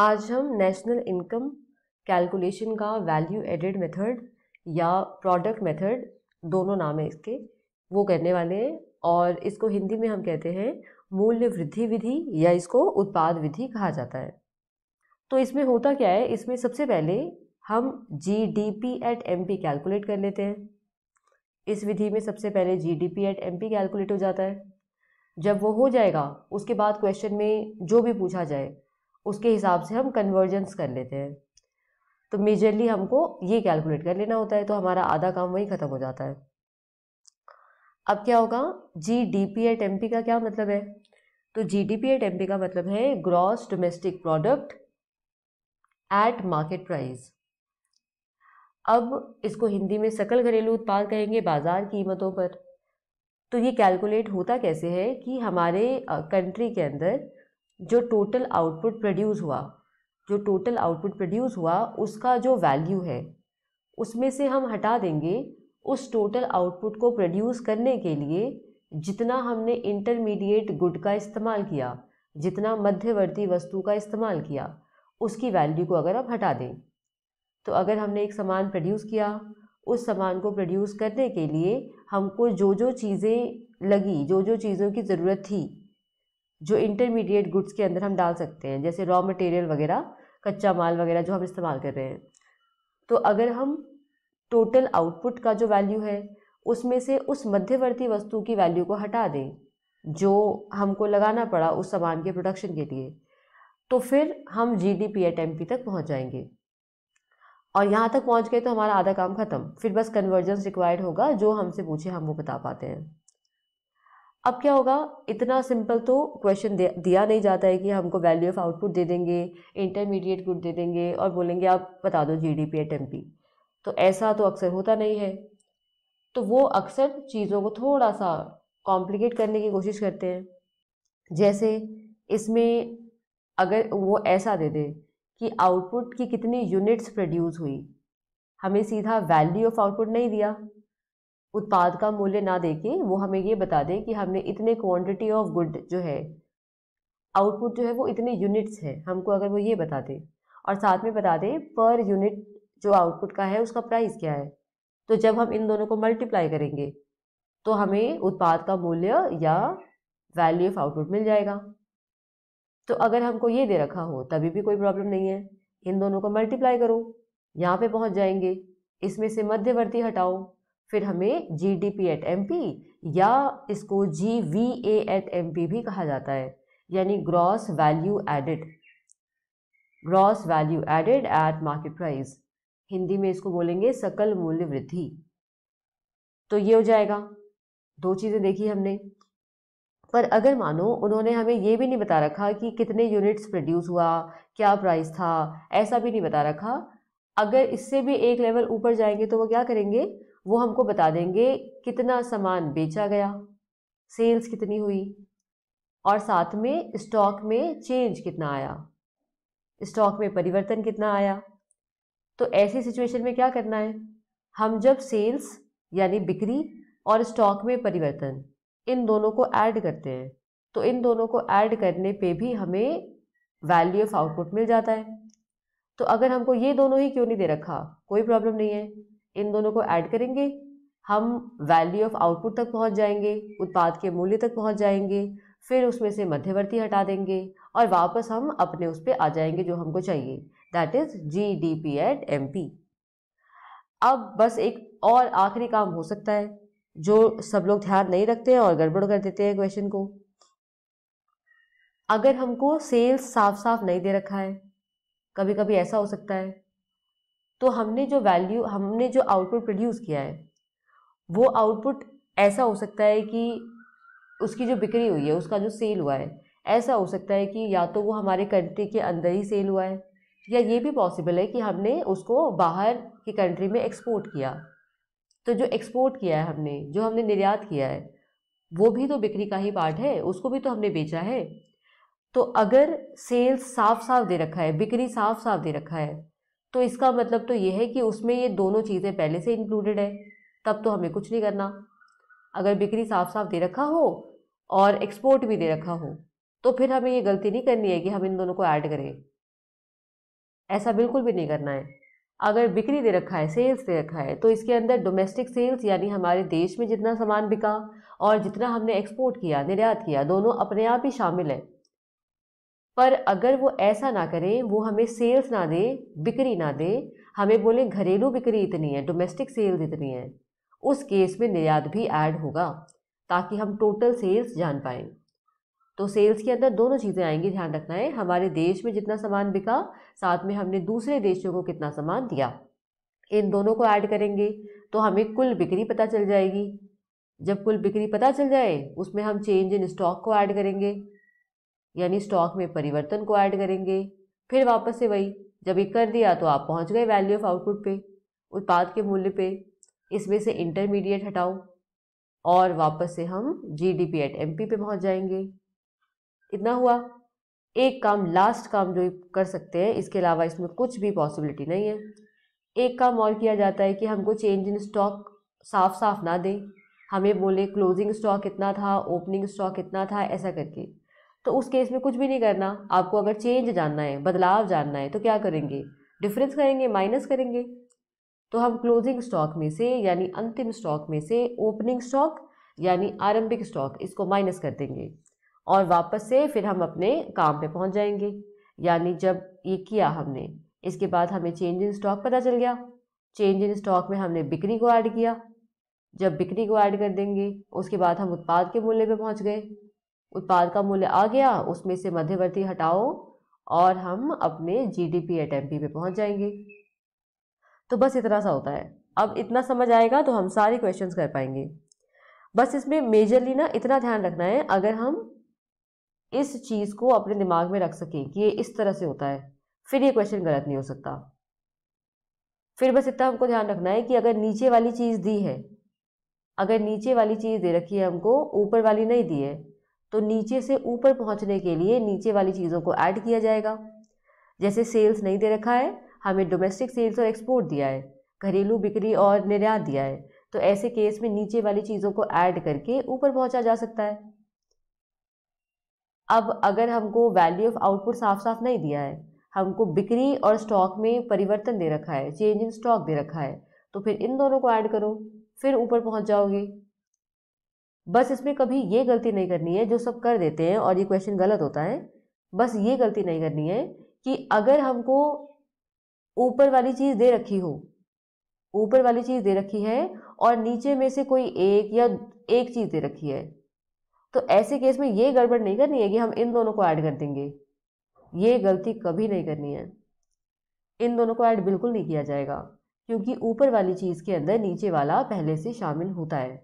आज हम national income calculation का वैल्यू एडेड मेथड या प्रोडक्ट मेथड दोनों नाम है इसके वो करने वाले हैं और इसको हिंदी में हम कहते हैं मूल्य वृद्धि विधि या इसको उत्पाद विधि कहा जाता है तो इसमें होता क्या है इसमें सबसे पहले हम G D P at M P calculate कर लेते हैं इस विधि में सबसे पहले G D P at M P calculate हो जाता है जब वो हो जाएगा उसके बाद क्वेश्चन में जो भी पूछा जाए उसके हिसाब से हम कन्वर्जेंस कर लेते हैं तो मेजरली हमको ये कैलकुलेट कर लेना होता है तो हमारा आधा काम वही ख़त्म हो जाता है अब क्या होगा G D P at M P का क्या मतलब है तो G D P at M P का मतलब है gross domestic product at market price अब इसको हिंदी में सकल घरेलू उत्पाद कहेंगे बाज़ार कीमतों पर तो ये कैलकुलेट होता कैसे है कि हमारे कंट्री के अंदर जो टोटल आउटपुट प्रोड्यूस हुआ जो टोटल आउटपुट प्रोड्यूस हुआ उसका जो वैल्यू है उसमें से हम हटा देंगे उस टोटल आउटपुट को प्रोड्यूस करने के लिए जितना हमने इंटरमीडिएट गुड का इस्तेमाल किया जितना मध्यवर्ती वस्तु का इस्तेमाल किया उसकी वैल्यू को अगर आप हटा दें तो अगर हमने एक सामान प्रोड्यूस किया उस सामान को प्रोड्यूस करने के लिए हमको जो जो चीज़ें लगी जो जो चीज़ों की ज़रूरत थी जो इंटरमीडिएट गुड्स के अंदर हम डाल सकते हैं जैसे रॉ मटेरियल वगैरह कच्चा माल वगैरह जो हम इस्तेमाल कर रहे हैं तो अगर हम टोटल आउटपुट का जो वैल्यू है उसमें से उस मध्यवर्ती वस्तु की वैल्यू को हटा दें जो हमको लगाना पड़ा उस सामान के प्रोडक्शन के लिए तो फिर हम G D P at M P तक पहुँच जाएंगे और यहाँ तक पहुँच गए तो हमारा आधा काम ख़त्म फिर बस कन्वर्जेंस रिक्वायर्ड होगा जो हमसे पूछे हम वो बता पाते हैं अब क्या होगा इतना सिंपल तो क्वेश्चन दिया नहीं जाता है कि हमको वैल्यू ऑफ आउटपुट दे देंगे इंटरमीडिएट गुड दे देंगे और बोलेंगे आप बता दो G D P at M P तो ऐसा तो अक्सर होता नहीं है तो वो अक्सर चीज़ों को थोड़ा सा कॉम्प्लिकेट करने की कोशिश करते हैं जैसे इसमें अगर वो ऐसा दे दे कि आउटपुट की कितनी यूनिट्स प्रोड्यूस हुई हमें सीधा वैल्यू ऑफ आउटपुट नहीं दिया उत्पाद का मूल्य ना देके वो हमें ये बता दें कि हमने इतने क्वांटिटी ऑफ गुड जो है आउटपुट जो है वो इतने यूनिट्स हैं हमको अगर वो ये बता दें और साथ में बता दें पर यूनिट जो आउटपुट का है उसका प्राइस क्या है तो जब हम इन दोनों को मल्टीप्लाई करेंगे तो हमें उत्पाद का मूल्य या वैल्यू ऑफ आउटपुट मिल जाएगा तो अगर हमको ये दे रखा हो तभी भी कोई प्रॉब्लम नहीं है इन दोनों को मल्टीप्लाई करो यहाँ पे पहुँच जाएंगे इसमें से मध्यवर्ती हटाओ फिर हमें G D P at M P या इसको G V A at M P भी कहा जाता है यानी gross value added gross value added at market price Hindi में इसको बोलेंगे सकल मूल्य वृद्धि तो ये हो जाएगा दो चीज़ें देखी हमने पर अगर मानो उन्होंने हमें ये भी नहीं बता रखा कि कितने यूनिट्स प्रोड्यूस हुआ क्या प्राइस था ऐसा भी नहीं बता रखा अगर इससे भी एक लेवल ऊपर जाएंगे तो वो क्या करेंगे वो हमको बता देंगे कितना सामान बेचा गया सेल्स कितनी हुई और साथ में स्टॉक में चेंज कितना आया स्टॉक में परिवर्तन कितना आया तो ऐसी सिचुएशन में क्या करना है हम जब सेल्स यानी बिक्री और स्टॉक में परिवर्तन इन दोनों को ऐड करते हैं तो इन दोनों को ऐड करने पे भी हमें वैल्यू ऑफ आउटपुट मिल जाता है तो अगर हमको ये दोनों ही क्यों नहीं दे रखा कोई प्रॉब्लम नहीं है इन दोनों को ऐड करेंगे हम वैल्यू ऑफ आउटपुट तक पहुंच जाएंगे उत्पाद के मूल्य तक पहुंच जाएंगे फिर उसमें से मध्यवर्ती हटा देंगे और वापस हम अपने उस पर आ जाएंगे जो हमको चाहिए that is G D P at M P अब बस एक और आखिरी काम हो सकता है जो सब लोग ध्यान नहीं रखते हैं और गड़बड़ कर देते हैं क्वेश्चन को अगर हमको सेल्स साफ साफ नहीं दे रखा है कभी कभी ऐसा हो सकता है तो हमने जो वैल्यू हमने जो आउटपुट प्रोड्यूस किया है वो आउटपुट ऐसा हो सकता है कि उसकी जो बिक्री हुई है उसका जो सेल हुआ है ऐसा हो सकता है कि या तो वो हमारे कंट्री के अंदर ही सेल हुआ है या ये भी पॉसिबल है कि हमने उसको बाहर की कंट्री में एक्सपोर्ट किया तो जो एक्सपोर्ट किया है हमने जो हमने निर्यात किया है वो भी तो बिक्री का ही पार्ट है उसको भी तो हमने बेचा है तो अगर सेल्स साफ साफ दे रखा है बिक्री साफ साफ दे रखा है तो इसका मतलब तो ये है कि उसमें ये दोनों चीज़ें पहले से इंक्लूडेड है तब तो हमें कुछ नहीं करना अगर बिक्री साफ साफ दे रखा हो और एक्सपोर्ट भी दे रखा हो तो फिर हमें ये गलती नहीं करनी है कि हम इन दोनों को ऐड करें ऐसा बिल्कुल भी नहीं करना है अगर बिक्री दे रखा है सेल्स दे रखा है तो इसके अंदर डोमेस्टिक सेल्स यानी हमारे देश में जितना सामान बिका और जितना हमने एक्सपोर्ट किया निर्यात किया दोनों अपने आप ही शामिल है पर अगर वो ऐसा ना करें वो हमें सेल्स ना दें बिक्री ना दें हमें बोले घरेलू बिक्री इतनी है डोमेस्टिक सेल्स इतनी है उस केस में निर्यात भी ऐड होगा ताकि हम टोटल सेल्स जान पाएँ तो सेल्स के अंदर दोनों चीज़ें आएंगी ध्यान रखना है हमारे देश में जितना सामान बिका साथ में हमने दूसरे देशों को कितना सामान दिया इन दोनों को ऐड करेंगे तो हमें कुल बिक्री पता चल जाएगी जब कुल बिक्री पता चल जाए उसमें हम चेंज इन स्टॉक को ऐड करेंगे यानी स्टॉक में परिवर्तन को ऐड करेंगे फिर वापस से वही जब ये कर दिया तो आप पहुंच गए वैल्यू ऑफ आउटपुट पे उत्पाद के मूल्य पे इसमें से इंटरमीडिएट हटाओ और वापस से हम G D P at M P पे पहुँच जाएंगे इतना हुआ एक काम लास्ट काम जो कर सकते हैं इसके अलावा इसमें कुछ भी पॉसिबिलिटी नहीं है एक काम और किया जाता है कि हमको चेंज इन स्टॉक साफ साफ ना दें हमें बोले क्लोजिंग स्टॉक कितना था ओपनिंग स्टॉक कितना था ऐसा करके तो उस केस में कुछ भी नहीं करना आपको अगर चेंज जानना है बदलाव जानना है तो क्या करेंगे डिफरेंस करेंगे माइनस करेंगे तो हम क्लोजिंग स्टॉक में से यानी अंतिम स्टॉक में से ओपनिंग स्टॉक यानी आरंभिक स्टॉक इसको माइनस कर देंगे और वापस से फिर हम अपने काम पे पहुंच जाएंगे यानी जब ये किया हमने इसके बाद हमें चेंज इन स्टॉक पता चल गया चेंज इन स्टॉक में हमने बिक्री को ऐड किया जब बिक्री को ऐड कर देंगे उसके बाद हम उत्पाद के मूल्य पे पहुंच गए उत्पाद का मूल्य आ गया उसमें से मध्यवर्ती हटाओ और हम अपने जीडीपी एट एमपी पे पहुंच जाएंगे तो बस इतना सा होता है अब इतना समझ आएगा तो हम सारे क्वेश्चन कर पाएंगे बस इसमें मेजरली ना इतना ध्यान रखना है अगर हम इस चीज़ को अपने दिमाग में रख सकें कि ये इस तरह से होता है फिर ये क्वेश्चन गलत नहीं हो सकता फिर बस इतना हमको ध्यान रखना है कि अगर नीचे वाली चीज़ दी है अगर नीचे वाली चीज़ दे रखी है हमको ऊपर वाली नहीं दी है तो नीचे से ऊपर पहुंचने के लिए नीचे वाली चीज़ों को ऐड किया जाएगा जैसे सेल्स नहीं दे रखा है हमें डोमेस्टिक सेल्स और एक्सपोर्ट दिया है घरेलू बिक्री और निर्यात दिया है तो ऐसे केस में नीचे वाली चीज़ों को ऐड करके ऊपर पहुंचा जा सकता है अब अगर हमको वैल्यू ऑफ आउटपुट साफ साफ नहीं दिया है हमको बिक्री और स्टॉक में परिवर्तन दे रखा है चेंज इन स्टॉक दे रखा है तो फिर इन दोनों को ऐड करो फिर ऊपर पहुंच जाओगे बस इसमें कभी ये गलती नहीं करनी है जो सब कर देते हैं और ये क्वेश्चन गलत होता है बस ये गलती नहीं करनी है कि अगर हमको ऊपर वाली चीज़ दे रखी हो ऊपर वाली चीज़ दे रखी है और नीचे में से कोई एक या एक चीज़ दे रखी है तो ऐसे केस में ये गड़बड़ नहीं करनी है कि हम इन दोनों को ऐड कर देंगे ये गलती कभी नहीं करनी है इन दोनों को ऐड बिल्कुल नहीं किया जाएगा क्योंकि ऊपर वाली चीज़ के अंदर नीचे वाला पहले से शामिल होता है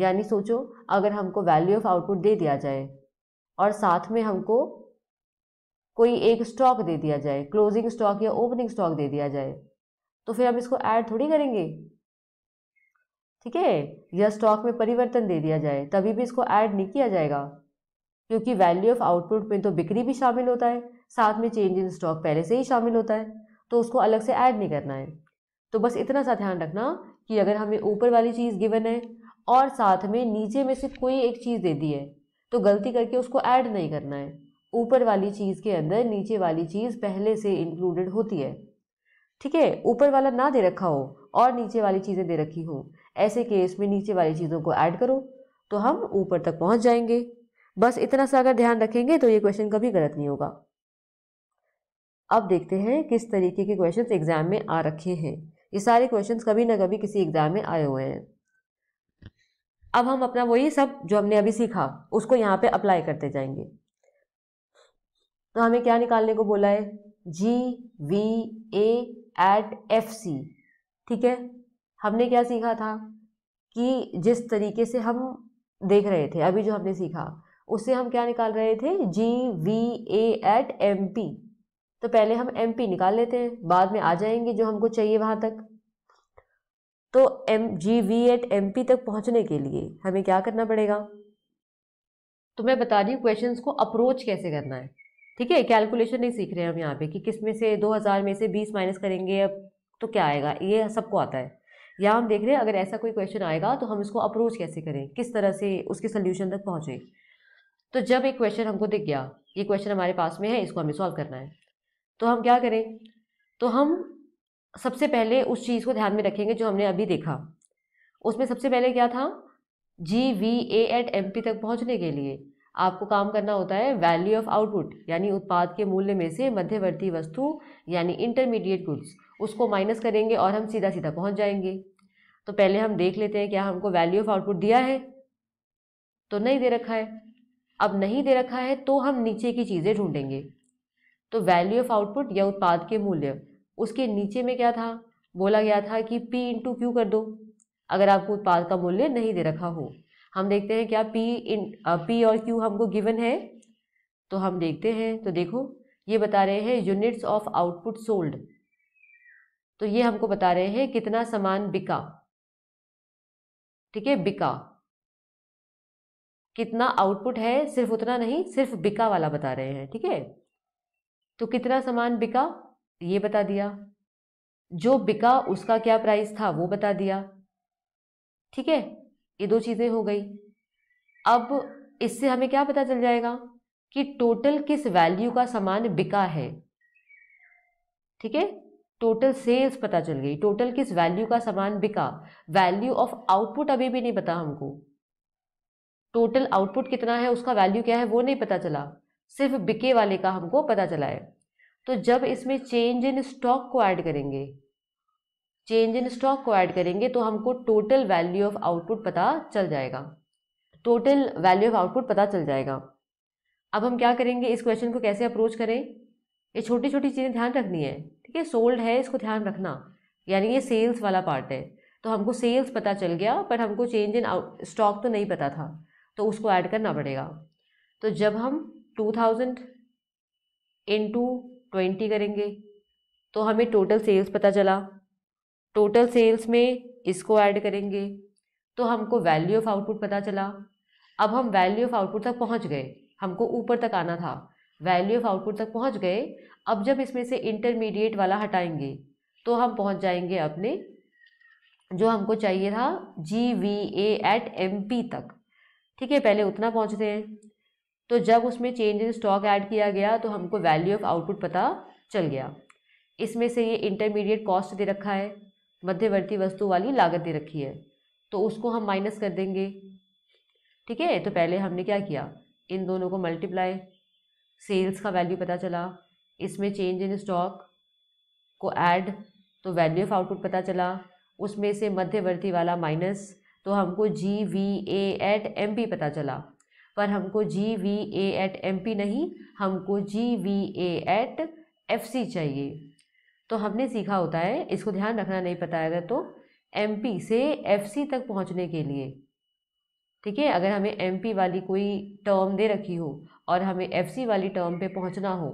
यानी सोचो अगर हमको वैल्यू ऑफ आउटपुट दे दिया जाए और साथ में हमको कोई एक स्टॉक दे दिया जाए क्लोजिंग स्टॉक या ओपनिंग स्टॉक दे दिया जाए तो फिर हम इसको ऐड थोड़ी करेंगे ठीक है या स्टॉक में परिवर्तन दे दिया जाए तभी भी इसको ऐड नहीं किया जाएगा क्योंकि वैल्यू ऑफ आउटपुट में तो बिक्री भी शामिल होता है साथ में चेंज इन स्टॉक पहले से ही शामिल होता है तो उसको अलग से ऐड नहीं करना है तो बस इतना सा ध्यान रखना कि अगर हमें ऊपर वाली चीज़ गिवन है और साथ में नीचे में से कोई एक चीज़ दे दी है तो गलती करके उसको ऐड नहीं करना है ऊपर वाली चीज़ के अंदर नीचे वाली चीज़ पहले से इंक्लूडेड होती है ठीक है ऊपर वाला ना दे रखा हो और नीचे वाली चीज़ें दे रखी हो ऐसे केस में नीचे वाली चीज़ों को ऐड करो तो हम ऊपर तक पहुंच जाएंगे बस इतना सा अगर ध्यान रखेंगे तो ये क्वेश्चन कभी गलत नहीं होगा अब देखते हैं किस तरीके के क्वेश्चंस एग्जाम में आ रखे हैं ये सारे क्वेश्चंस कभी ना कभी किसी एग्जाम में आए हुए हैं अब हम अपना वही सब जो हमने अभी सीखा उसको यहाँ पे अप्लाई करते जाएंगे तो हमें क्या निकालने को बोला है G V A at F C ठीक है हमने क्या सीखा था कि जिस तरीके से हम देख रहे थे अभी जो हमने सीखा उससे हम क्या निकाल रहे थे G V A at M P तो पहले हम एम पी निकाल लेते हैं बाद में आ जाएंगे जो हमको चाहिए वहाँ तक तो M G V at M P तक पहुंचने के लिए हमें क्या करना पड़ेगा तो मैं बता रही हूँ क्वेश्चन को अप्रोच कैसे करना है ठीक है कैलकुलेशन नहीं सीख रहे हैं हम यहाँ पे कि किस में से 2000 में से 20 माइनस करेंगे अब तो क्या आएगा ये सबको आता है या हम देख रहे हैं अगर ऐसा कोई क्वेश्चन आएगा तो हम इसको अप्रोच कैसे करें किस तरह से उसके सोल्यूशन तक पहुँचे तो जब एक क्वेश्चन हमको दिख गया ये क्वेश्चन हमारे पास में है इसको हमें सॉल्व करना है तो हम क्या करें तो हम सबसे पहले उस चीज़ को ध्यान में रखेंगे जो हमने अभी देखा उसमें सबसे पहले क्या था G V A at M P तक पहुंचने के लिए आपको काम करना होता है वैल्यू ऑफ आउटपुट यानी उत्पाद के मूल्य में से मध्यवर्ती वस्तु यानी इंटरमीडिएट गुड्स उसको माइनस करेंगे और हम सीधा सीधा पहुंच जाएंगे तो पहले हम देख लेते हैं क्या हमको वैल्यू ऑफ आउटपुट दिया है तो नहीं दे रखा है अब नहीं दे रखा है तो हम नीचे की चीज़ें ढूंढेंगे तो वैल्यू ऑफ आउटपुट या उत्पाद के मूल्य उसके नीचे में क्या था बोला गया था कि पी इंटू क्यू कर दो अगर आपको उत्पाद का मूल्य नहीं दे रखा हो हम देखते हैं क्या पी इन पी और क्यू हमको गिवन है तो हम देखते हैं तो देखो ये बता रहे हैं यूनिट्स ऑफ आउटपुट सोल्ड तो ये हमको बता रहे हैं कितना सामान बिका ठीक है बिका कितना आउटपुट है सिर्फ उतना नहीं सिर्फ बिका वाला बता रहे हैं ठीक है तो कितना सामान बिका ये बता दिया जो बिका उसका क्या प्राइस था वो बता दिया ठीक है ये दो चीज़ें हो गई अब इससे हमें क्या पता चल जाएगा कि टोटल किस वैल्यू का सामान बिका है ठीक है टोटल सेल्स पता चल गई टोटल किस वैल्यू का सामान बिका वैल्यू ऑफ आउटपुट अभी भी नहीं पता हमको टोटल आउटपुट कितना है उसका वैल्यू क्या है वो नहीं पता चला सिर्फ बिके वाले का हमको पता चला है तो जब इसमें चेंज इन स्टॉक को ऐड करेंगे चेंज इन स्टॉक को ऐड करेंगे तो हमको टोटल वैल्यू ऑफ आउटपुट पता चल जाएगा टोटल वैल्यू ऑफ आउटपुट पता चल जाएगा अब हम क्या करेंगे इस क्वेश्चन को कैसे अप्रोच करें ये छोटी छोटी चीज़ें ध्यान रखनी है ठीक है सोल्ड है इसको ध्यान रखना यानी ये सेल्स वाला पार्ट है तो हमको सेल्स पता चल गया पर हमको चेंज इन स्टॉक तो नहीं पता था तो उसको ऐड करना पड़ेगा तो जब हम two thousand in two twenty करेंगे तो हमें टोटल सेल्स पता चला टोटल सेल्स में इसको ऐड करेंगे तो हमको वैल्यू ऑफ आउटपुट पता चला अब हम वैल्यू ऑफ आउटपुट तक पहुंच गए हमको ऊपर तक आना था वैल्यू ऑफ आउटपुट तक पहुंच गए अब जब इसमें से इंटरमीडिएट वाला हटाएंगे तो हम पहुंच जाएंगे अपने जो हमको चाहिए था G V A at M P तक ठीक है पहले उतना पहुंचते हैं तो जब उसमें चेंज इन स्टॉक ऐड किया गया तो हमको वैल्यू ऑफ आउटपुट पता चल गया इसमें से ये इंटरमीडिएट कॉस्ट दे रखा है मध्यवर्ती वस्तु वाली लागत दे रखी है तो उसको हम माइनस कर देंगे ठीक है तो पहले हमने क्या किया इन दोनों को मल्टीप्लाई सेल्स का वैल्यू पता चला इसमें चेंज इन स्टॉक को ऐड तो वैल्यू ऑफ आउटपुट पता चला उसमें से मध्यवर्ती वाला माइनस तो हमको G V A at M P पता चला पर हमको G V A at M P नहीं हमको G V A at F C चाहिए तो हमने सीखा होता है इसको ध्यान रखना नहीं पता है तो एम पी से एफ सी तक पहुँचने के लिए ठीक है अगर हमें एम पी वाली कोई टर्म दे रखी हो और हमें एफ सी वाली टर्म पे पहुँचना हो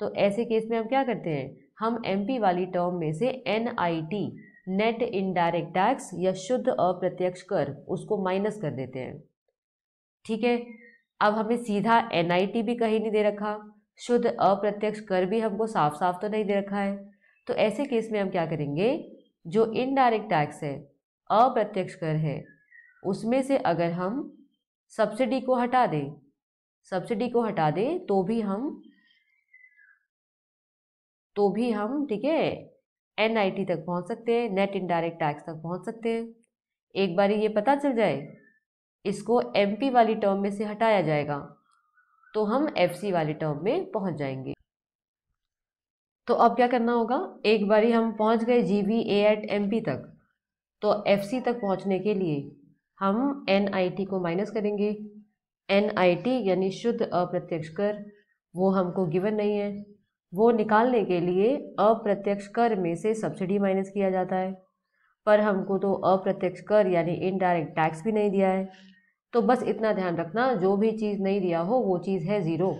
तो ऐसे केस में हम क्या करते हैं हम एम पी वाली टर्म में से N I T net indirect tax या शुद्ध अप्रत्यक्ष कर उसको माइनस कर देते हैं ठीक है अब हमें सीधा एन भी कहीं नहीं दे रखा शुद्ध अप्रत्यक्ष कर भी हमको साफ साफ तो नहीं दे रखा है तो ऐसे केस में हम क्या करेंगे जो इनडायरेक्ट टैक्स है अप्रत्यक्ष कर है उसमें से अगर हम सब्सिडी को हटा दें सब्सिडी को हटा दें तो भी हम तो भी हम ठीक है एनआईटी तक पहुंच सकते हैं नेट इनडायरेक्ट टैक्स तक पहुंच सकते हैं एक बार ये पता चल जाए इसको एमपी वाली टर्म में से हटाया जाएगा तो हम एफसी वाली टर्म में पहुंच जाएंगे तो अब क्या करना होगा एक बारी हम पहुंच गए G V A at M P तक तो एफ सी तक पहुँचने के लिए हम एन आई टी को माइनस करेंगे एन आई टी यानी शुद्ध अप्रत्यक्ष कर वो हमको गिवन नहीं है वो निकालने के लिए अप्रत्यक्ष कर में से सब्सिडी माइनस किया जाता है पर हमको तो अप्रत्यक्ष कर यानी इनडायरेक्ट टैक्स भी नहीं दिया है तो बस इतना ध्यान रखना जो भी चीज़ नहीं दिया हो वो चीज़ है ज़ीरो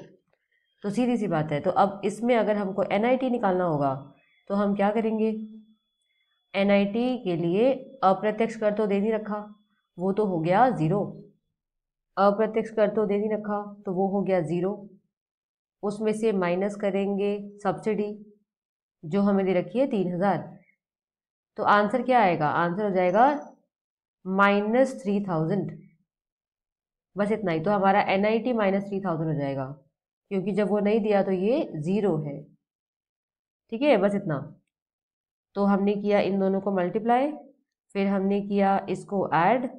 तो सीधी सी बात है तो अब इसमें अगर हमको एन निकालना होगा तो हम क्या करेंगे एन के लिए अप्रत्यक्ष कर तो दे नहीं रखा वो तो हो गया ज़ीरो अप्रत्यक्ष कर तो दे नहीं रखा तो वो हो गया ज़ीरो उसमें से माइनस करेंगे सब्सिडी जो हमें दे रखी है तीन हज़ार तो आंसर क्या आएगा आंसर हो जाएगा माइनस थ्री थाउजेंड बस इतना ही तो हमारा N I T minus three thousand हो जाएगा क्योंकि जब वो नहीं दिया तो ये ज़ीरो है ठीक है बस इतना तो हमने किया इन दोनों को मल्टीप्लाई फिर हमने किया इसको ऐड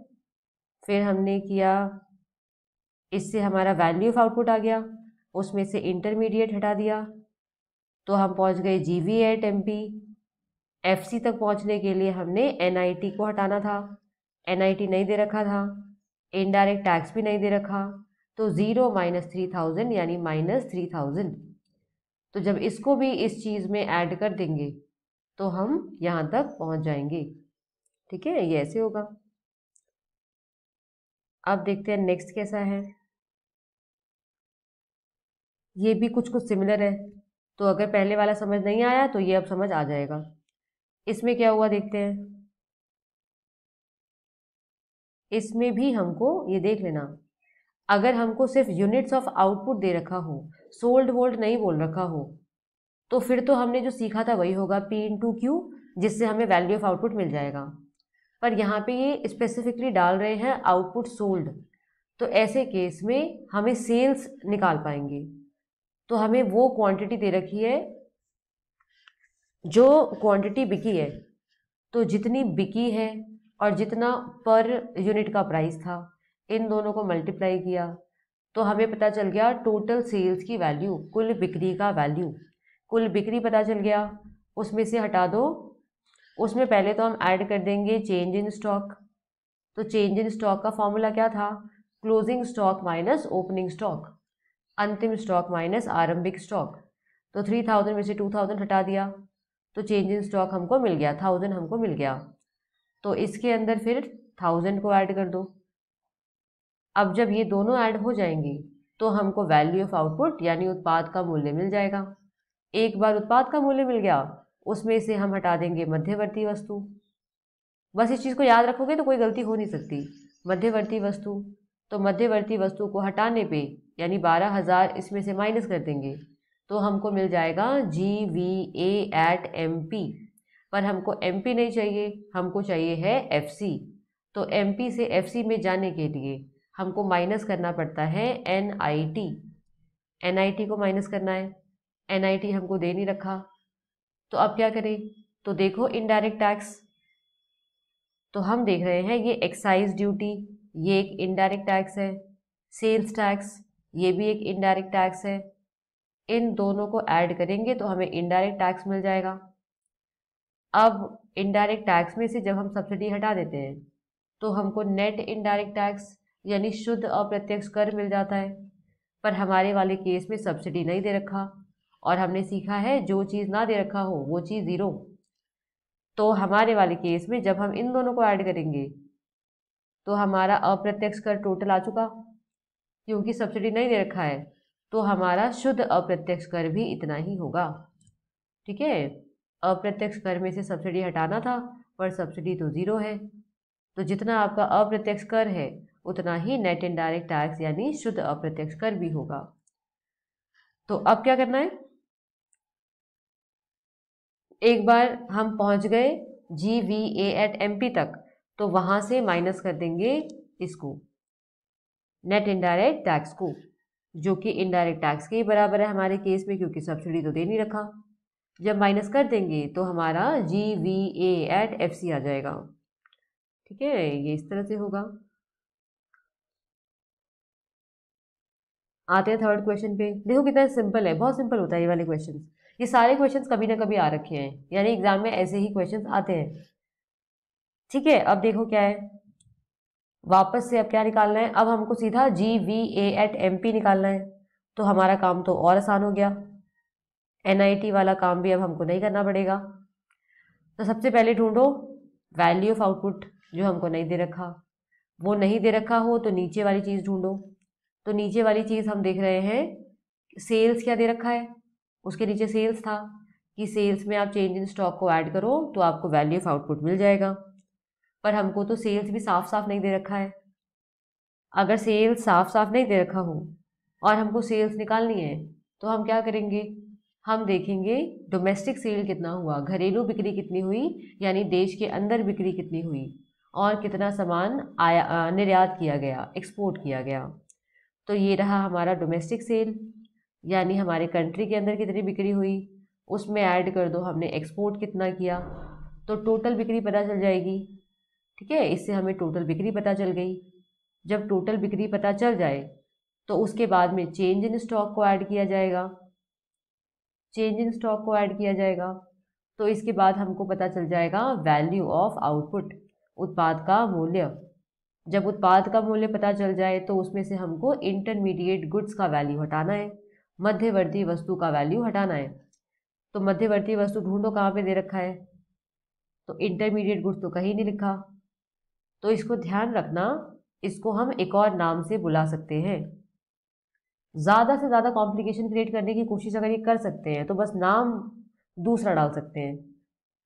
फिर हमने किया इससे हमारा वैल्यू ऑफ आउटपुट आ गया उसमें से इंटरमीडिएट हटा दिया तो हम पहुंच गए G V at M P F C तक पहुंचने के लिए हमने एन आई टी को हटाना था एन आई टी नहीं दे रखा था इनडायरेक्ट टैक्स भी नहीं दे रखा तो ज़ीरो माइनस थ्री थाउजेंड यानी माइनस थ्री थाउजेंड तो जब इसको भी इस चीज़ में ऐड कर देंगे तो हम यहाँ तक पहुँच जाएंगे ठीक है ये ऐसे होगा अब देखते हैं नेक्स्ट कैसा है ये भी कुछ कुछ सिमिलर है तो अगर पहले वाला समझ नहीं आया तो ये अब समझ आ जाएगा इसमें क्या हुआ देखते हैं इसमें भी हमको ये देख लेना अगर हमको सिर्फ यूनिट्स ऑफ आउटपुट दे रखा हो सोल्ड वोल्ट नहीं बोल रखा हो तो फिर तो हमने जो सीखा था वही होगा पी इन टू क्यू जिससे हमें वैल्यू ऑफ आउटपुट मिल जाएगा पर यहाँ पे ये स्पेसिफिकली डाल रहे हैं आउटपुट सोल्ड तो ऐसे केस में हमें सेल्स निकाल पाएंगे तो हमें वो क्वांटिटी दे रखी है जो क्वांटिटी बिकी है तो जितनी बिकी है और जितना पर यूनिट का प्राइस था इन दोनों को मल्टीप्लाई किया तो हमें पता चल गया टोटल सेल्स की वैल्यू कुल बिक्री का वैल्यू कुल बिक्री पता चल गया उसमें से हटा दो उसमें पहले तो हम ऐड कर देंगे चेंज इन स्टॉक तो चेंज इन स्टॉक का फॉर्मूला क्या था closing stock minus opening stock अंतिम स्टॉक माइनस आरंभिक स्टॉक तो थ्री थाउजेंड में से टू थाउजेंड हटा दिया तो चेंज इन स्टॉक हमको मिल गया थाउजेंड हमको मिल गया तो इसके अंदर फिर थाउजेंड को ऐड कर दो अब जब ये दोनों ऐड हो जाएंगे तो हमको वैल्यू ऑफ आउटपुट यानी उत्पाद का मूल्य मिल जाएगा एक बार उत्पाद का मूल्य मिल गया उसमें से हम हटा देंगे मध्यवर्ती वस्तु बस इस चीज़ को याद रखोगे तो कोई गलती हो नहीं सकती मध्यवर्ती वस्तु तो मध्यवर्ती वस्तु को हटाने पे यानी बारह हज़ार इसमें से माइनस कर देंगे तो हमको मिल जाएगा G V A at M P पर हमको एम पी नहीं चाहिए हमको चाहिए है एफ सी तो एम पी से एफ सी में जाने के लिए हमको माइनस करना पड़ता है N I T N I T को माइनस करना है एन आई टी हमको दे नहीं रखा तो अब क्या करें तो देखो इनडायरेक्ट टैक्स तो हम देख रहे हैं ये एक्साइज ड्यूटी ये एक इनडायरेक्ट टैक्स है सेल्स टैक्स ये भी एक इनडायरेक्ट टैक्स है इन दोनों को ऐड करेंगे तो हमें इनडायरेक्ट टैक्स मिल जाएगा अब इनडायरेक्ट टैक्स में से जब हम सब्सिडी हटा देते हैं तो हमको नेट इनडायरेक्ट टैक्स यानी शुद्ध अप्रत्यक्ष कर मिल जाता है पर हमारे वाले केस में सब्सिडी नहीं दे रखा और हमने सीखा है जो चीज़ ना दे रखा हो वो चीज़ ज़ीरो तो हमारे वाले केस में जब हम इन दोनों को ऐड करेंगे तो हमारा अप्रत्यक्ष कर टोटल आ चुका क्योंकि सब्सिडी नहीं दे रखा है तो हमारा शुद्ध अप्रत्यक्ष कर भी इतना ही होगा ठीक है अप्रत्यक्ष कर में से सब्सिडी हटाना था पर सब्सिडी तो ज़ीरो है तो जितना आपका अप्रत्यक्ष कर है उतना ही नेट एंड डायरेक्ट टैक्स यानी शुद्ध अप्रत्यक्ष कर भी होगा तो अब क्या करना है एक बार हम पहुंच गए G V A at M P तक तो वहां से माइनस कर देंगे इसको नेट इनडायरेक्ट टैक्स को जो कि इनडायरेक्ट टैक्स के ही बराबर है हमारे केस में क्योंकि सब्सिडी तो दे नहीं रखा जब माइनस कर देंगे तो हमारा G V A at F C आ जाएगा ठीक है ये इस तरह से होगा आते हैं थर्ड क्वेश्चन पे देखो कितना सिंपल है बहुत सिंपल होता है ये वाले क्वेश्चन ये सारे क्वेश्चन कभी ना कभी आ रखे हैं यानी एग्जाम में ऐसे ही क्वेश्चन आते हैं ठीक है अब देखो क्या है वापस से अब क्या निकालना है अब हमको सीधा G V A at M P निकालना है तो हमारा काम तो और आसान हो गया एन आई टी वाला काम भी अब हमको नहीं करना पड़ेगा तो सबसे पहले ढूंढो वैल्यू ऑफ आउटपुट जो हमको नहीं दे रखा वो नहीं दे रखा हो तो नीचे वाली चीज़ ढूंढो तो नीचे वाली चीज़ हम देख रहे हैं सेल्स क्या दे रखा है उसके नीचे सेल्स था कि सेल्स में आप चेंज इन स्टॉक को ऐड करो तो आपको वैल्यू ऑफ आउटपुट मिल जाएगा पर हमको तो सेल्स भी साफ साफ नहीं दे रखा है अगर सेल्स साफ साफ नहीं दे रखा हो और हमको सेल्स निकालनी है तो हम क्या करेंगे हम देखेंगे डोमेस्टिक सेल कितना हुआ घरेलू बिक्री कितनी हुई यानी देश के अंदर बिक्री कितनी हुई और कितना सामान आया निर्यात किया गया एक्सपोर्ट किया गया तो ये रहा हमारा डोमेस्टिक सेल यानी हमारे कंट्री के अंदर कितनी बिक्री हुई उसमें ऐड कर दो हमने एक्सपोर्ट कितना किया तो टोटल बिक्री पता चल जाएगी ठीक है इससे हमें टोटल बिक्री पता चल गई जब टोटल बिक्री पता चल जाए तो उसके बाद में चेंज इन स्टॉक को ऐड किया जाएगा चेंज इन स्टॉक को ऐड किया जाएगा तो इसके बाद हमको पता चल जाएगा वैल्यू ऑफ आउटपुट उत्पाद का मूल्य जब उत्पाद का मूल्य पता चल जाए तो उसमें से हमको इंटरमीडिएट गुड्स का वैल्यू हटाना है मध्यवर्ती वस्तु का वैल्यू हटाना है तो मध्यवर्ती वस्तु ढूंढो कहाँ पे दे रखा है तो इंटरमीडिएट गुड्स तो कहीं नहीं लिखा तो इसको ध्यान रखना इसको हम एक और नाम से बुला सकते हैं ज़्यादा से ज़्यादा कॉम्प्लिकेशन क्रिएट करने की कोशिश अगर ये कर सकते हैं तो बस नाम दूसरा डाल सकते हैं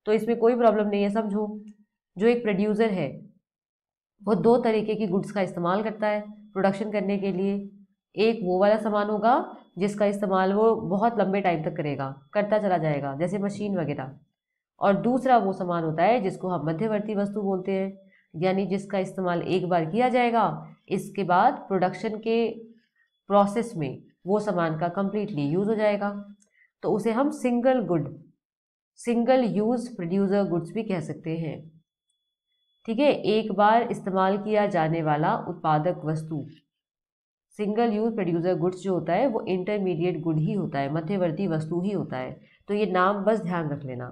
तो इसमें कोई प्रॉब्लम नहीं है समझो जो एक प्रोड्यूसर है वो दो तरीके की गुड्स का इस्तेमाल करता है प्रोडक्शन करने के लिए एक वो वाला सामान होगा जिसका इस्तेमाल वो बहुत लंबे टाइम तक करेगा करता चला जाएगा जैसे मशीन वगैरह और दूसरा वो सामान होता है जिसको हम मध्यवर्ती वस्तु बोलते हैं यानी जिसका इस्तेमाल एक बार किया जाएगा इसके बाद प्रोडक्शन के प्रोसेस में वो सामान का कम्प्लीटली यूज़ हो जाएगा तो उसे हम single good single use producer goods भी कह सकते हैं ठीक है एक बार इस्तेमाल किया जाने वाला उत्पादक वस्तु सिंगल यूज़ प्रोड्यूसर गुड्स जो होता है वो इंटरमीडिएट गुड ही होता है मध्यवर्ती वस्तु ही होता है तो ये नाम बस ध्यान रख लेना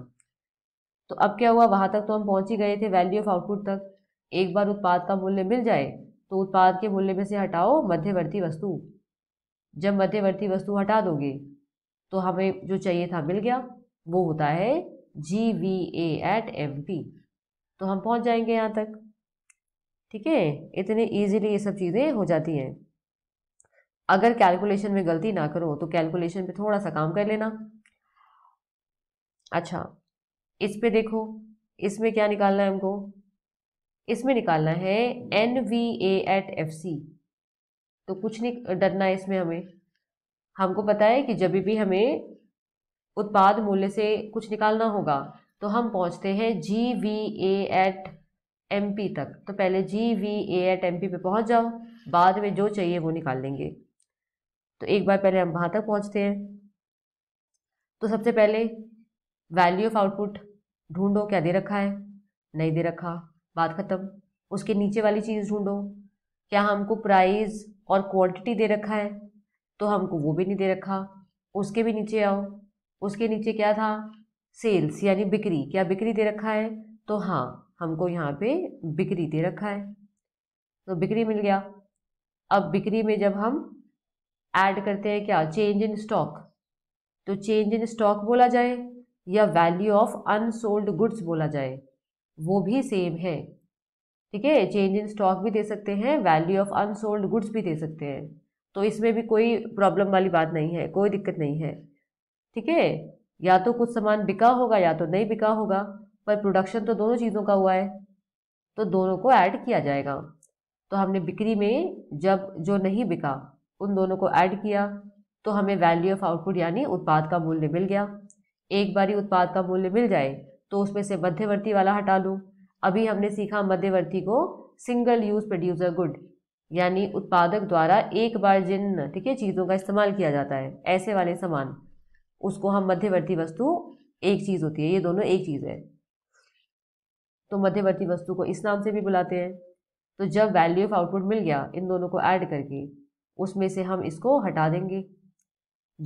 तो अब क्या हुआ वहाँ तक तो हम पहुँच ही गए थे वैल्यू ऑफ आउटपुट तक एक बार उत्पाद का मूल्य मिल जाए तो उत्पाद के मूल्य में से हटाओ मध्यवर्ती वस्तु जब मध्यवर्ती वस्तु हटा दोगे तो हमें जो चाहिए था मिल गया वो होता है G V A at M P तो हम पहुंच जाएंगे यहाँ तक ठीक है इतने इजीली ये सब चीज़ें हो जाती हैं अगर कैलकुलेशन में गलती ना करो तो कैलकुलेशन पे थोड़ा सा काम कर लेना अच्छा इस पे देखो इसमें क्या निकालना है हमको इसमें निकालना है N V A at F C तो कुछ नहीं डरना है इसमें हमें हमको पता है कि जब भी हमें उत्पाद मूल्य से कुछ निकालना होगा तो हम पहुंचते हैं G V A at M P तक तो पहले G V A at M P पर पहुँच जाओ बाद में जो चाहिए वो निकाल लेंगे तो एक बार पहले हम वहाँ तक पहुँचते हैं तो सबसे पहले वैल्यू ऑफ आउटपुट ढूंढो क्या दे रखा है नहीं दे रखा बात ख़त्म उसके नीचे वाली चीज़ ढूंढो क्या हमको प्राइस और क्वांटिटी दे रखा है तो हमको वो भी नहीं दे रखा उसके भी नीचे आओ उसके नीचे क्या था सेल्स यानी बिक्री क्या बिक्री दे रखा है तो हाँ हमको यहाँ पे बिक्री दे रखा है तो बिक्री मिल गया अब बिक्री में जब हम ऐड करते हैं क्या चेंज इन स्टॉक तो चेंज इन स्टॉक बोला जाए या वैल्यू ऑफ अनसोल्ड गुड्स बोला जाए वो भी सेम है ठीक है चेंज इन स्टॉक भी दे सकते हैं वैल्यू ऑफ अनसोल्ड गुड्स भी दे सकते हैं तो इसमें भी कोई प्रॉब्लम वाली बात नहीं है कोई दिक्कत नहीं है ठीक है या तो कुछ सामान बिका होगा या तो नहीं बिका होगा पर प्रोडक्शन तो दोनों चीज़ों का हुआ है तो दोनों को ऐड किया जाएगा तो हमने बिक्री में जब जो नहीं बिका उन दोनों को ऐड किया तो हमें वैल्यू ऑफ आउटपुट यानी उत्पाद का मूल्य मिल गया एक बारी उत्पाद का मूल्य मिल जाए तो उसमें से मध्यवर्ती वाला हटा लूँ अभी हमने सीखा मध्यवर्ती को सिंगल यूज़ प्रोड्यूसर गुड यानी उत्पादक द्वारा एक बार जिन ठीक है चीज़ों का इस्तेमाल किया जाता है ऐसे वाले सामान उसको हम मध्यवर्ती वस्तु एक चीज़ होती है ये दोनों एक चीज़ है तो मध्यवर्ती वस्तु को इस नाम से भी बुलाते हैं तो जब वैल्यू ऑफ आउटपुट मिल गया इन दोनों को ऐड करके उसमें से हम इसको हटा देंगे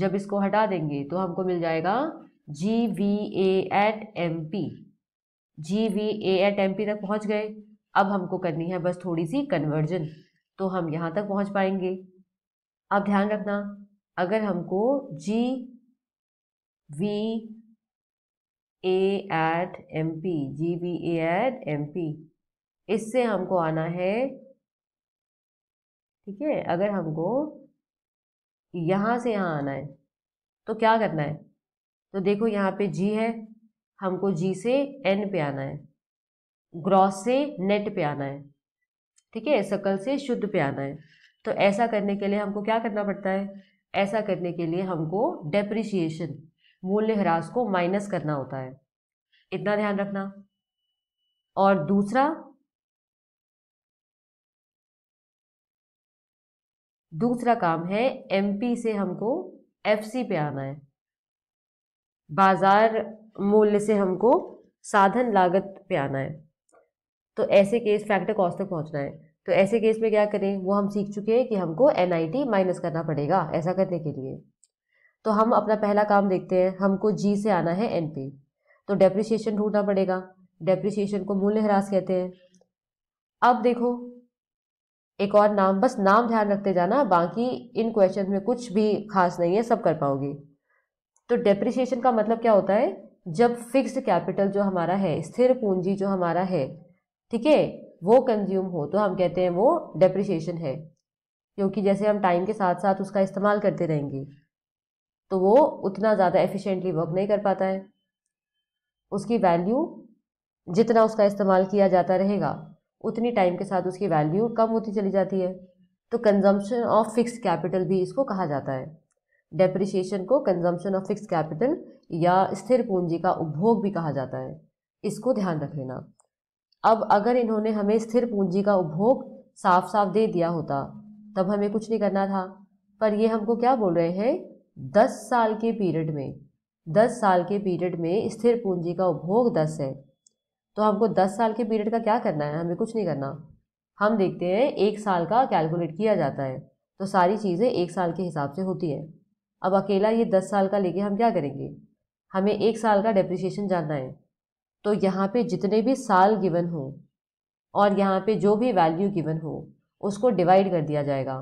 जब इसको हटा देंगे तो हमको मिल जाएगा G V A at M P G V A at M P तक पहुँच गए अब हमको करनी है बस थोड़ी सी कन्वर्जन तो हम यहाँ तक पहुँच पाएंगे अब ध्यान रखना अगर हमको G V A at M P G V A at M P इससे हमको आना है ठीक है अगर हमको यहाँ से यहाँ आना है तो क्या करना है तो देखो यहाँ पे जी है हमको जी से एन पे आना है ग्रॉस से नेट पे आना है ठीक है सकल से शुद्ध पे आना है तो ऐसा करने के लिए हमको क्या करना पड़ता है ऐसा करने के लिए हमको डेप्रिशिएशन मूल्यह्रास को माइनस करना होता है इतना ध्यान रखना और दूसरा दूसरा काम है एमपी से हमको एफसी पे आना है बाज़ार मूल्य से हमको साधन लागत पे आना है तो ऐसे केस फैक्टर कॉस्ट तक पहुंचना है तो ऐसे केस में क्या करें वो हम सीख चुके हैं कि हमको एन माइनस करना पड़ेगा ऐसा करने के लिए तो हम अपना पहला काम देखते हैं हमको जी से आना है एन पी तो डेप्रिसिएशन ढूंढना पड़ेगा डेप्रिसिएशन को मूल्य ह्रास कहते हैं अब देखो एक और नाम बस नाम ध्यान रखते जाना बाकी इन क्वेश्चन में कुछ भी खास नहीं है सब कर पाओगे तो डेप्रिसिएशन का मतलब क्या होता है जब फिक्स्ड कैपिटल जो हमारा है स्थिर पूंजी जो हमारा है ठीक है वो कंज्यूम हो तो हम कहते हैं वो डेप्रिसिएशन है क्योंकि जैसे हम टाइम के साथ साथ उसका इस्तेमाल करते रहेंगे तो वो उतना ज़्यादा एफिशिएंटली वर्क नहीं कर पाता है उसकी वैल्यू जितना उसका इस्तेमाल किया जाता रहेगा उतनी टाइम के साथ उसकी वैल्यू कम होती चली जाती है तो कंजम्पशन ऑफ फिक्स्ड कैपिटल भी इसको कहा जाता है डेप्रिसिएशन को कंजम्पशन ऑफ फिक्स कैपिटल या स्थिर पूंजी का उपभोग भी कहा जाता है इसको ध्यान रख लेना अब अगर इन्होंने हमें स्थिर पूंजी का उपभोग साफ साफ दे दिया होता तब हमें कुछ नहीं करना था पर ये हमको क्या बोल रहे हैं दस साल के पीरियड में दस साल के पीरियड में स्थिर पूंजी का उपभोग दस है तो हमको दस साल के पीरियड का क्या करना है हमें कुछ नहीं करना हम देखते हैं एक साल का कैलकुलेट किया जाता है तो सारी चीज़ें एक साल के हिसाब से होती है अब अकेला ये दस साल का लेके हम क्या करेंगे हमें एक साल का डेप्रिसिएशन जानना है तो यहाँ पे जितने भी साल गिवन हो और यहाँ पे जो भी वैल्यू गिवन हो उसको डिवाइड कर दिया जाएगा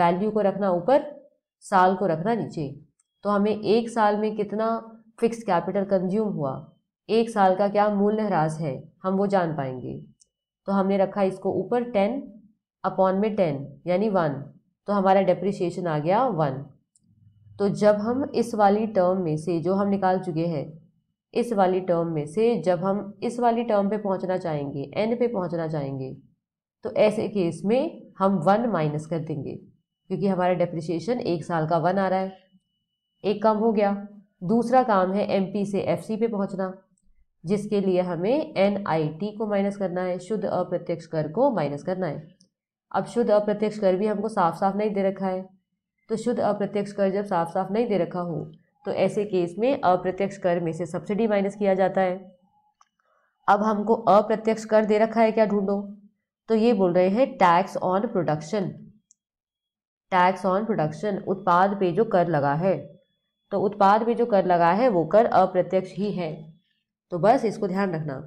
वैल्यू को रखना ऊपर साल को रखना नीचे तो हमें एक साल में कितना फिक्स कैपिटल कंज्यूम हुआ एक साल का क्या मूल्य ह्रास है हम वो जान पाएंगे तो हमने रखा इसको ऊपर टेन अपॉन में टेन यानी वन तो हमारा डेप्रिसिएशन आ गया वन तो जब हम इस वाली टर्म में से जो हम निकाल चुके हैं इस वाली टर्म में से जब हम इस वाली टर्म पे पहुंचना चाहेंगे एन पे पहुंचना चाहेंगे तो ऐसे केस में हम वन माइनस कर देंगे क्योंकि हमारा डेप्रिशिएशन एक साल का वन आ रहा है एक काम हो गया दूसरा काम है एम से एफ पे पहुंचना जिसके लिए हमें एन को माइनस करना है शुद्ध अप्रत्यक्ष कर को माइनस करना है अब शुद्ध अप्रत्यक्ष कर भी हमको साफ साफ नहीं दे रखा है तो शुद्ध अप्रत्यक्ष कर जब साफ साफ नहीं दे रखा हो तो ऐसे केस में अप्रत्यक्ष कर में से सब्सिडी माइनस किया जाता है अब हमको अप्रत्यक्ष कर दे रखा है क्या ढूंढो तो ये बोल रहे हैं tax on production tax on production उत्पाद पे जो कर लगा है तो उत्पाद पे जो कर लगा है वो कर अप्रत्यक्ष ही है तो बस इसको ध्यान रखना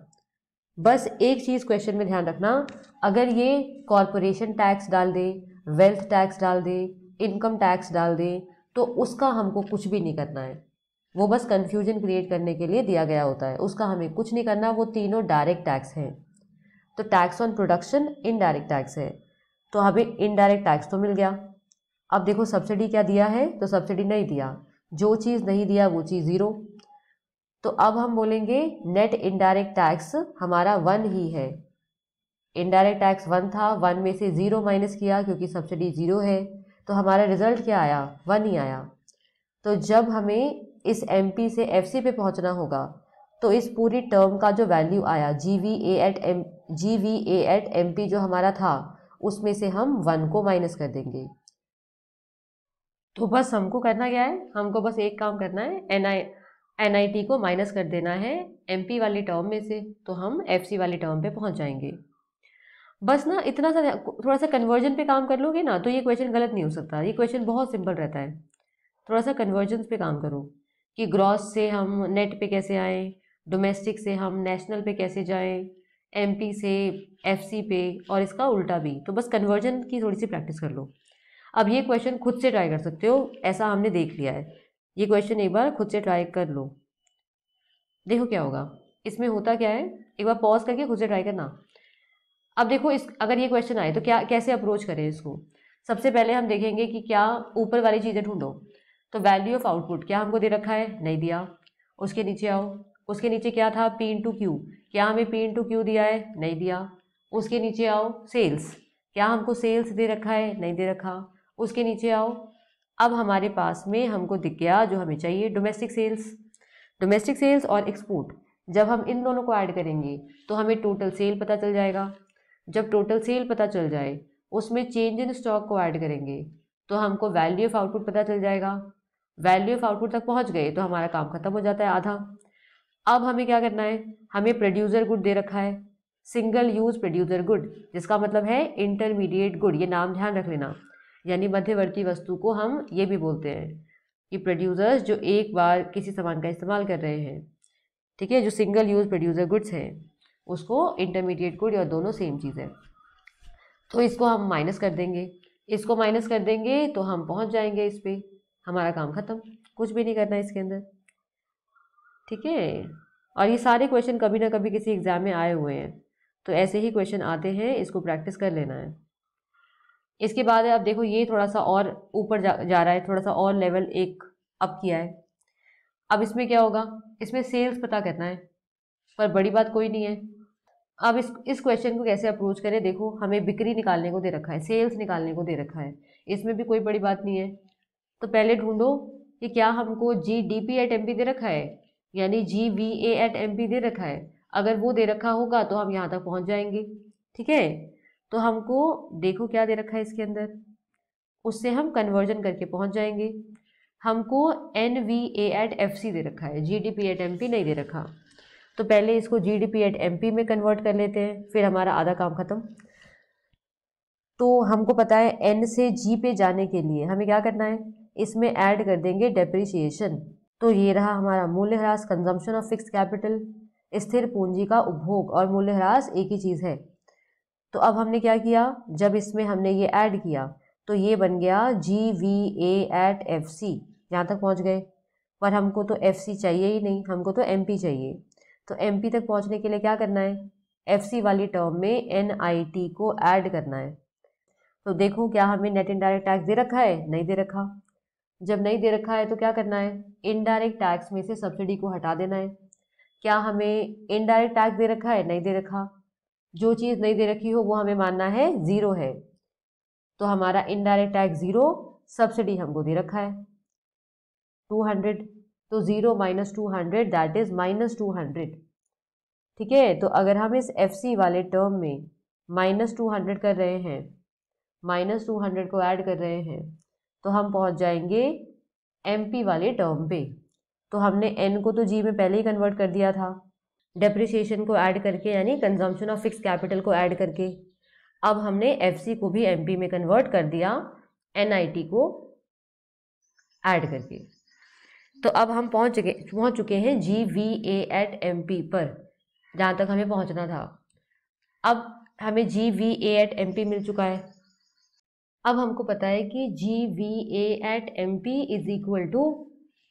बस एक चीज़ क्वेश्चन में ध्यान रखना अगर ये कॉरपोरेशन टैक्स डाल दे वेल्थ टैक्स डाल दे इनकम टैक्स डाल दें तो उसका हमको कुछ भी नहीं करना है वो बस कन्फ्यूजन क्रिएट करने के लिए दिया गया होता है उसका हमें कुछ नहीं करना वो तीनों डायरेक्ट टैक्स हैं तो tax on production indirect tax है तो हमें इनडायरेक्ट टैक्स तो मिल गया अब देखो सब्सिडी क्या दिया है तो सब्सिडी नहीं दिया जो चीज़ नहीं दिया वो चीज़ ज़ीरो तो अब हम बोलेंगे नेट इनडायरेक्ट टैक्स हमारा वन ही है इनडायरेक्ट टैक्स वन था वन में से ज़ीरो माइनस किया क्योंकि सब्सिडी ज़ीरो है तो हमारा रिज़ल्ट क्या आया वन ही आया तो जब हमें इस एम से एफ पे पहुंचना होगा तो इस पूरी टर्म का जो वैल्यू आया G V A at M G V A at M P जो हमारा था उसमें से हम वन को माइनस कर देंगे तो बस हमको करना क्या है हमको बस एक काम करना है N I N I T को माइनस कर देना है एम पी वाली टर्म में से तो हम एफ सी वाली टर्म पे पहुंच जाएंगे बस ना इतना सा थोड़ा सा कन्वर्जन पे काम कर लोगे ना तो ये क्वेश्चन गलत नहीं हो सकता ये क्वेश्चन बहुत सिंपल रहता है थोड़ा सा कन्वर्जन पे काम करो कि ग्रॉस से हम नेट पे कैसे आए डोमेस्टिक से हम नेशनल पे कैसे जाएं एम से एफ पे और इसका उल्टा भी तो बस कन्वर्जन की थोड़ी सी प्रैक्टिस कर लो अब ये क्वेश्चन खुद से ट्राई कर सकते हो ऐसा हमने देख लिया है ये क्वेश्चन एक बार खुद से ट्राई कर लो देखो क्या होगा इसमें होता क्या है एक बार पॉज करके खुद से ट्राई करना अब देखो इस अगर ये क्वेश्चन आए तो क्या कैसे अप्रोच करें इसको सबसे पहले हम देखेंगे कि क्या ऊपर वाली चीज़ें ढूंढो तो वैल्यू ऑफ आउटपुट क्या हमको दे रखा है नहीं दिया उसके नीचे आओ उसके नीचे क्या था पी इंटू क्यू क्या हमें पी इंटू क्यू दिया है नहीं दिया उसके नीचे आओ सेल्स क्या हमको सेल्स दे रखा है नहीं दे रखा उसके नीचे आओ अब हमारे पास में हमको दिख गया जो हमें चाहिए डोमेस्टिक सेल्स डोमेस्टिक सेल्स और एक्सपोर्ट जब हम इन दोनों को ऐड करेंगे तो हमें टोटल सेल पता चल जाएगा जब टोटल सेल पता चल जाए उसमें चेंज इन स्टॉक को ऐड करेंगे तो हमको वैल्यू ऑफ आउटपुट पता चल जाएगा वैल्यू ऑफ आउटपुट तक पहुंच गए तो हमारा काम खत्म हो जाता है आधा अब हमें क्या करना है हमें प्रोड्यूसर गुड दे रखा है सिंगल यूज प्रोड्यूसर गुड जिसका मतलब है इंटरमीडिएट गुड ये नाम ध्यान रख लेना यानी मध्यवर्ती वस्तु को हम ये भी बोलते हैं कि प्रोड्यूसर्स जो एक बार किसी सामान का इस्तेमाल कर रहे हैं ठीक है जो सिंगल यूज़ प्रोड्यूसर गुड्स हैं उसको इंटरमीडिएट कोड या दोनों सेम चीज़ है तो इसको हम माइनस कर देंगे इसको माइनस कर देंगे तो हम पहुंच जाएंगे इस पर हमारा काम ख़त्म कुछ भी नहीं करना इसके अंदर ठीक है और ये सारे क्वेश्चन कभी ना कभी किसी एग्ज़ाम में आए हुए हैं तो ऐसे ही क्वेश्चन आते हैं इसको प्रैक्टिस कर लेना है इसके बाद आप देखो ये थोड़ा सा और ऊपर जा, जा रहा है थोड़ा सा और लेवल एक अप किया है अब इसमें क्या होगा इसमें सेल्स पता करना है पर बड़ी बात कोई नहीं है अब इस इस क्वेश्चन को कैसे अप्रोच करें देखो हमें बिक्री निकालने को दे रखा है सेल्स निकालने को दे रखा है इसमें भी कोई बड़ी बात नहीं है तो पहले ढूंढो कि क्या हमको G D P at M P दे रखा है यानी G V A at M P दे रखा है अगर वो दे रखा होगा तो हम यहाँ तक पहुँच जाएंगे ठीक है तो हमको देखो क्या दे रखा है इसके अंदर उससे हम कन्वर्जन करके पहुँच जाएंगे हमको N V A at F C दे रखा है G D P at M P नहीं दे रखा तो पहले इसको G D P at M P में कन्वर्ट कर लेते हैं फिर हमारा आधा काम ख़त्म तो हमको पता है एन से जी पे जाने के लिए हमें क्या करना है इसमें ऐड कर देंगे डेप्रिसिएशन तो ये रहा हमारा मूल्यह्रास कंजम्पशन ऑफ फिक्स कैपिटल स्थिर पूंजी का उपभोग और मूल्यह्रास एक ही चीज़ है तो अब हमने क्या किया जब इसमें हमने ये ऐड किया तो ये बन गया G V A at F C यहाँ तक पहुँच गए पर हमको तो एफ सी चाहिए ही नहीं हमको तो एम पी चाहिए तो एम तक पहुँचने के लिए क्या करना है एफ वाली टर्म में एन को ऐड करना है तो देखो क्या हमें नेट इनडायरेक्ट टैक्स दे रखा है नहीं दे रखा जब नहीं दे रखा है तो क्या करना है इनडायरेक्ट टैक्स में से सब्सिडी को हटा देना है क्या हमें इनडायरेक्ट टैक्स दे रखा है नहीं दे रखा जो चीज़ नहीं दे रखी हो वो हमें मानना है ज़ीरो है तो हमारा इनडायरेक्ट टैक्स ज़ीरो सब्सिडी हमको दे रखा है टू हंड्रेड तो zero minus two hundred that is minus two hundred ठीक है तो अगर हम इस एफ सी वाले टर्म में माइनस टू हंड्रेड कर रहे हैं माइनस टू हंड्रेड को ऐड कर रहे हैं तो हम पहुंच जाएंगे एम पी वाले टर्म पे तो हमने एन को तो जी में पहले ही कन्वर्ट कर दिया था डेप्रिसिएशन को ऐड करके यानी कंजम्पशन ऑफ फिक्स कैपिटल को ऐड करके अब हमने एफ सी को भी एम पी में कन्वर्ट कर दिया एन आई टी को ऐड करके तो अब हम पहुंच गए पहुंच चुके हैं G V A at M P पर जहाँ तक हमें पहुंचना था अब हमें G V A at M P मिल चुका है अब हमको पता है कि G V A at M P is equal to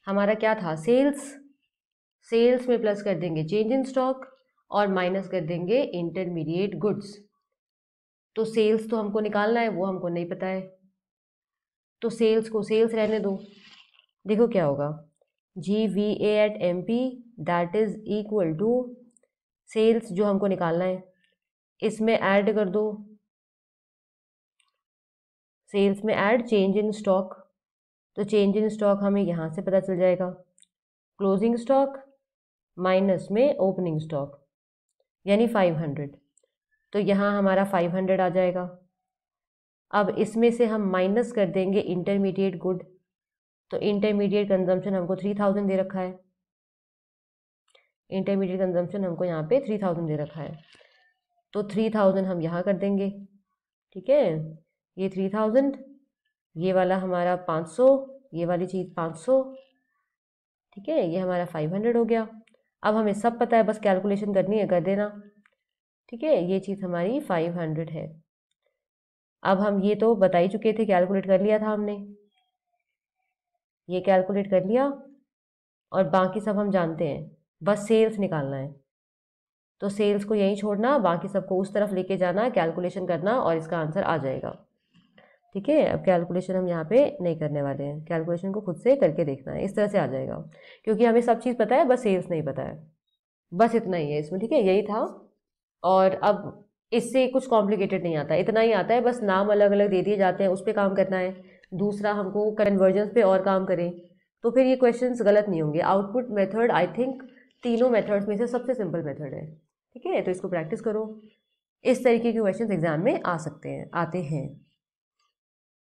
हमारा क्या था सेल्स सेल्स में प्लस कर देंगे चेंज इन स्टॉक और माइनस कर देंगे इंटरमीडिएट गुड्स तो सेल्स तो हमको निकालना है वो हमको नहीं पता है तो सेल्स को सेल्स रहने दो देखो क्या होगा G V A at M P that is equal to sales जो हमको निकालना है इसमें ऐड कर दो सेल्स में ऐड चेंज इन स्टॉक तो चेंज इन स्टॉक हमें यहाँ से पता चल जाएगा क्लोजिंग स्टॉक माइनस में ओपनिंग स्टॉक यानी फाइव हंड्रेड तो यहाँ हमारा फाइव हंड्रेड आ जाएगा अब इसमें से हम माइनस कर देंगे इंटरमीडिएट गुड तो इंटरमीडिएट कंजम्पशन हमको थ्री थाउजेंड दे रखा है इंटरमीडिएट कंजम्पशन हमको यहाँ पे थ्री थाउजेंड दे रखा है तो थ्री थाउजेंड हम यहाँ कर देंगे ठीक है ये थ्री थाउजेंड ये वाला हमारा पाँच सौ ये वाली चीज़ पाँच सौ ठीक है ये हमारा फाइव हंड्रेड हो गया अब हमें सब पता है बस कैलकुलेशन करनी है कर देना ठीक है ये चीज़ हमारी फाइव हंड्रेड है अब हम ये तो बता ही चुके थे कैलकुलेट कर लिया था हमने ये कैलकुलेट कर लिया और बाकी सब हम जानते हैं बस सेल्स निकालना है तो सेल्स को यहीं छोड़ना बाकी सबको उस तरफ लेके जाना कैलकुलेशन करना और इसका आंसर आ जाएगा ठीक है अब कैलकुलेशन हम यहाँ पे नहीं करने वाले हैं कैलकुलेशन को खुद से करके देखना है इस तरह से आ जाएगा क्योंकि हमें सब चीज़ पता है बस सेल्स नहीं पता है बस इतना ही है इसमें ठीक है यही था और अब इससे कुछ कॉम्प्लिकेटेड नहीं आता इतना ही आता है बस नाम अलग अलग दे दिए जाते हैं उस पर काम करना है दूसरा हमको कन्वर्जन पे और काम करें तो फिर ये क्वेश्चन गलत नहीं होंगे आउटपुट मेथड आई थिंक तीनों मेथड्स में से सबसे सिंपल मेथड है ठीक है तो इसको प्रैक्टिस करो इस तरीके के क्वेश्चन एग्जाम में आ सकते हैं आते हैं